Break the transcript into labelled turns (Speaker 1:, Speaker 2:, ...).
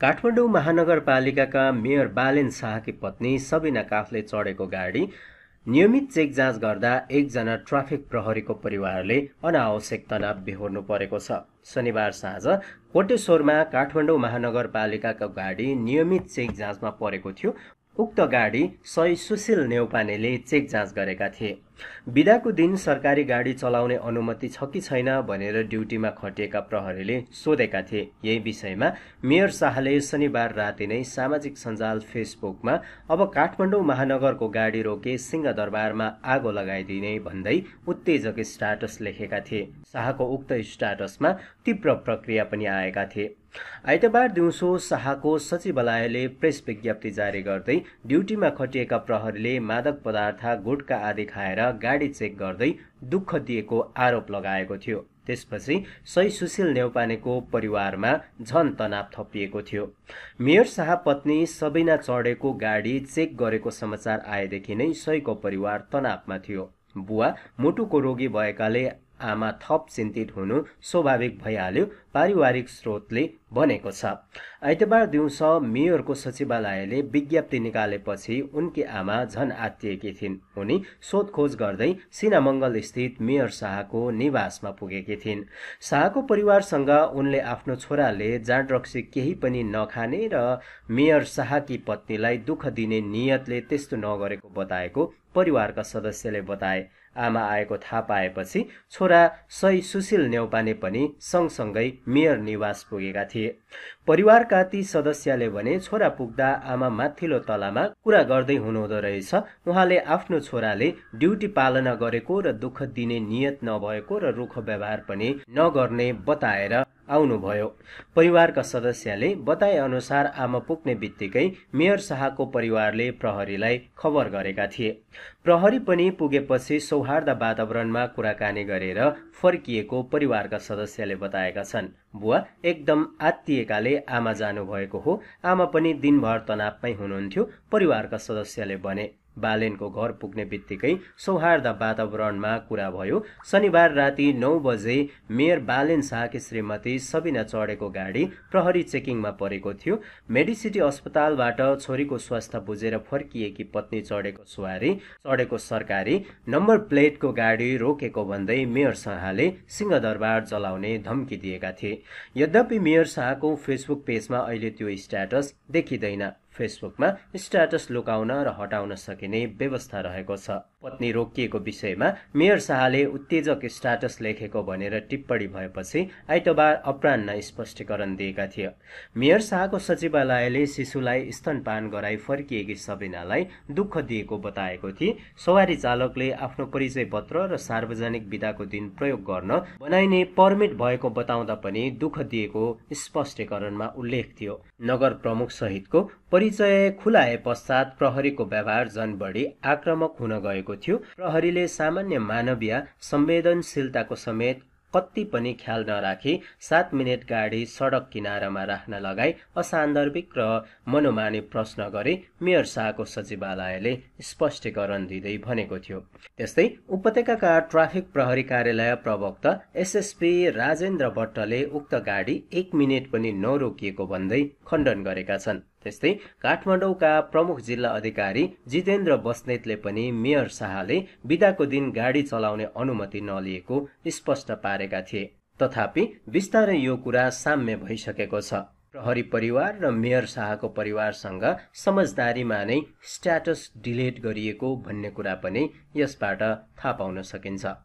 Speaker 1: काठमाडौँ महानगरपालिकाका मेयर बालेन शाहकी पत्नी सबिना काफले चढेको गाडी नियमित चेक जाँच गर्दा एकजना ट्राफिक प्रहरीको परिवारले अनावश्यक तनाव बेहोर्नु परेको छ शनिबार साँझ कोटेश्वरमा काठमाडौँ महानगरपालिकाको गाडी नियमित चेक जाँचमा परेको थियो उक्त गाडी सही सुशील नेौपानेले चेक जाँच गरेका थिए विदाको दिन सरकारी गाडी चलाउने अनुमति छ कि छैन भनेर ड्युटीमा खटिएका प्रहरीले सोधेका थिए यही विषयमा मेयर शाहले शनिबार राति नै सामाजिक सञ्जाल फेसबुकमा अब काठमाडौँ महानगरको गाडी रोके सिंहदरबारमा आगो लगाइदिने भन्दै उत्तेजक स्टाटस लेखेका थिए शाहको उक्त स्टाटसमा तीव्र प्रक्रिया पनि आएका थिए आइतबार दिउँसो शाहको सचिवालयले प्रेस विज्ञप्ति जारी गर्दै ड्युटीमा खटिएका प्रहरीले मादक पदार्थ गुटका आदि खाएर गाडी चेक गर्दै दुःख दिएको आरोप लगाएको थियो त्यसपछि सही सुशील नेौपानेको परिवारमा झन तनाव थपिएको थियो मेयर शाह पत्नी सबिना चढेको गाडी चेक गरेको समाचार आएदेखि नै सहीको परिवार तनावमा थियो बुवा मुटुको रोगी भएकाले आमा थप चिन्तित हुनु स्वाभाविक भइहाल्यो पारिवारिक स्रोतले भनेको छ आइतबार दिउँसो मेयरको सचिवालयले विज्ञप्ति निकालेपछि उनकी आमा झन आत्तिएकी थिइन् उनी सोधखोज गर्दै सिनामङ्गल स्थित मेयर शाहको निवासमा पुगेकी थिइन् शाहको परिवारसँग उनले आफ्नो छोराले जाँडरक्सी केही पनि नखाने र मेयर शाहकी पत्नीलाई दुःख दिने नियतले त्यस्तो नगरेको बताएको परिवारका सदस्यले बताए आमा आएको थाहा पाएपछि छोरा सही सुशील नेउपाने पनि सँगसँगै मेयर निवास पुगेका थिए परिवारका ती सदस्यले भने छोरा पुग्दा आमा माथिल्लो तलामा कुरा गर्दै हुनुहुँदो रहेछ उहाँले आफ्नो छोराले ड्युटी पालना गरेको र दुःख दिने नियत नभएको र रुख व्यवहार पनि नगर्ने बताएर आउनुभयो परिवारका सदस्यले बताए अनुसार आमा पुग्ने बित्तिकै मेयर शाहको परिवारले प्रहरीलाई खबर गरेका थिए प्रहरी पनि पुगेपछि सौहार्द वातावरणमा कुराकानी गरेर फर्किएको परिवारका सदस्यले बताएका छन् बुवा एकदम आत्तिएकाले आमा जानुभएको हो आमा पनि दिनभर तनावमै हुनुहुन्थ्यो परिवारका सदस्यले भने बालेनको घर पुग्ने बित्तिकै सौहार्द वातावरणमा कुरा भयो शनिबार राति नौ बजे मेयर बालेन शाहकी श्रीमती सबिना चढेको गाडी प्रहरी चेकिङमा परेको थियो मेडिसिटी अस्पतालबाट छोरीको स्वास्थ्य बुझेर फर्किएकी पत्नी चढेको सवारी चढेको सरकारी नम्बर प्लेटको गाडी रोकेको भन्दै मेयर शाहले सिंहदरबार जलाउने धम्की दिएका थिए यद्यपि मेयर शाहको फेसबुक पेजमा अहिले त्यो स्ट्याटस देखिँदैन फेसबुकमा स्ट्याटस लुकाउन र हटाउन सकिने व्यवस्था रहेको छ पत्नी रोकिएको विषयमा मेयर शाहले उत्तेजक स्ट्याटस लेखेको भनेर टिप्पणी भएपछि आइतबार अपरान्न स्पष्टीकरण दिएका थिए मेयर शाहको सचिवालयले शिशुलाई स्तनपान गराई फर्किएकी सबिनालाई दुःख दिएको बताएको थिए सवारी चालकले आफ्नो परिचय पत्र र सार्वजनिक विदाको दिन प्रयोग गर्न बनाइने पर्मिट भएको बताउँदा पनि दुःख दिएको स्पष्टीकरणमा उल्लेख थियो नगर प्रमुख सहितको परिचय खुलाए पश्चात प्रहरीको व्यवहार झन बढी आक्रमक हुन गएको थियो प्रहरीले सामान्य मानवीय संवेदनशीलताको समेत कति पनि ख्याल नराखी सात मिनट गाडी सडक किनारामा राख्न लगाई असान्दर्भिक र मनोमानी प्रश्न गरे मेयर शाहको सचिवालयले स्पष्टीकरण दिँदै भनेको थियो त्यस्तै उपत्यकाका ट्राफिक प्रहरी कार्यालय प्रवक्ता एसएसपी राजेन्द्र भट्टले उक्त गाडी एक मिनट पनि नरोकिएको भन्दै खण्डन गरेका छन् त्यस्तै काठमाडौँका प्रमुख जिल्ला अधिकारी जितेन्द्र बस्नेतले पनि मेयर शाहले बिदाको दिन गाडी चलाउने अनुमति नलिएको स्पष्ट पारेका थिए तथापि बिस्तारै यो कुरा साम्य भइसकेको छ प्रहरी परिवार र मेयर शाहको परिवारसँग समझदारीमा नै स्ट्याटस डिलिट गरिएको भन्ने कुरा पनि यसबाट थाहा पाउन सकिन्छ